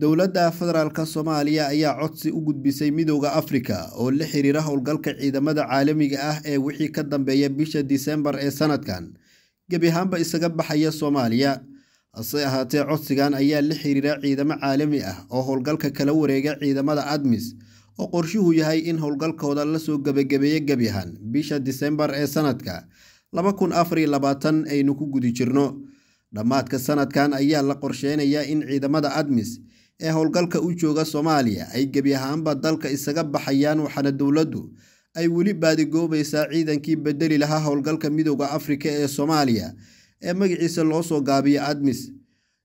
dowladda federaalka soomaaliya ayaa codsi u gudbisay midooda afrika oo la xiriira howlgalka ciidamada caalamiga ah ee wixii ka dambeeya bisha diseembar ee sanadkan gebi ahaanba isaga baxaya soomaaliya hase ahaatee codsigan ayaa la xiriira ciidamo caalami ah oo howlgalka kala wareega ciidamada admis oo qorshuhu yahay in howlgalkooda lasoo gebagabeeyo gebi ahaan bisha diseembar ee sanadka aynu ku gudi jirno dhammaadka sanadkan ayaa la qorsheynayaa in ciidamada admis ee howlgalka u jooga soomaaliya ay gebi ahaanba dalka isaga baxayaan waxaana dowladdu ay weli baadigoobaysaa ciidankii beddeli lahaa howlgalka midooda afrika ee soomaaliya ee magiciisa loo soo gaabiyo admis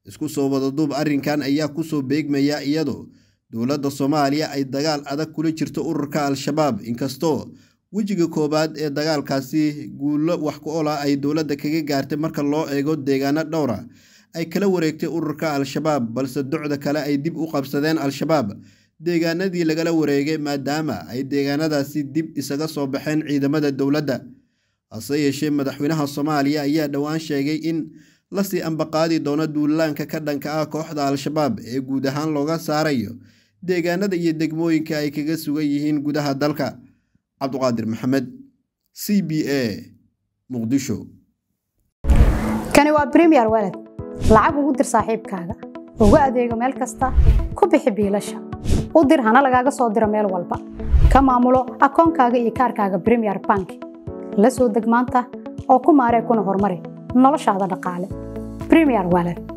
isku soo wadaduub arrinkan ayaa kusoo beegmaya iyadoo dowladda soomaaliya ay dagaal adag kula jirto ururka al-shabaab inkastoo wejiga koowaad ee dagaalkaasi guullo wax ku olah ay dowladda kaga gaartay marka loo eego deegaano dhowra ay kala wareegtay ururka al-shabaab balse docda kale ay dib u qabsadeen al-shabaab deegaanadii lagala wareegay maadaama ay deegaanadaasi dib isaga soo baxeen ciidamada dowladda hase yeeshee madaxweynaha soomaaliya ayaa dhowaan sheegay in lasii ambaqaadi doono duulaanka ka dhanka ah kooxda al-shabaab ee guud ahaan looga saarayo deegaanada iyo degmooyinka ay kaga sugan yihiin gudaha dalka cabduqaadir maxamed c b a muqdisho kani waa bremier waled lacag ugu dir saaxiibkaaga ugu adeego meel kasta ku bixi biilasha u dir hana lagaaga soo diro meel walba ka maamulo akoonkaaga iyo kaarkaaga premier bank la soo deg maanta oo ku maaree kuna horumari noloshaada dhaqaale premier walan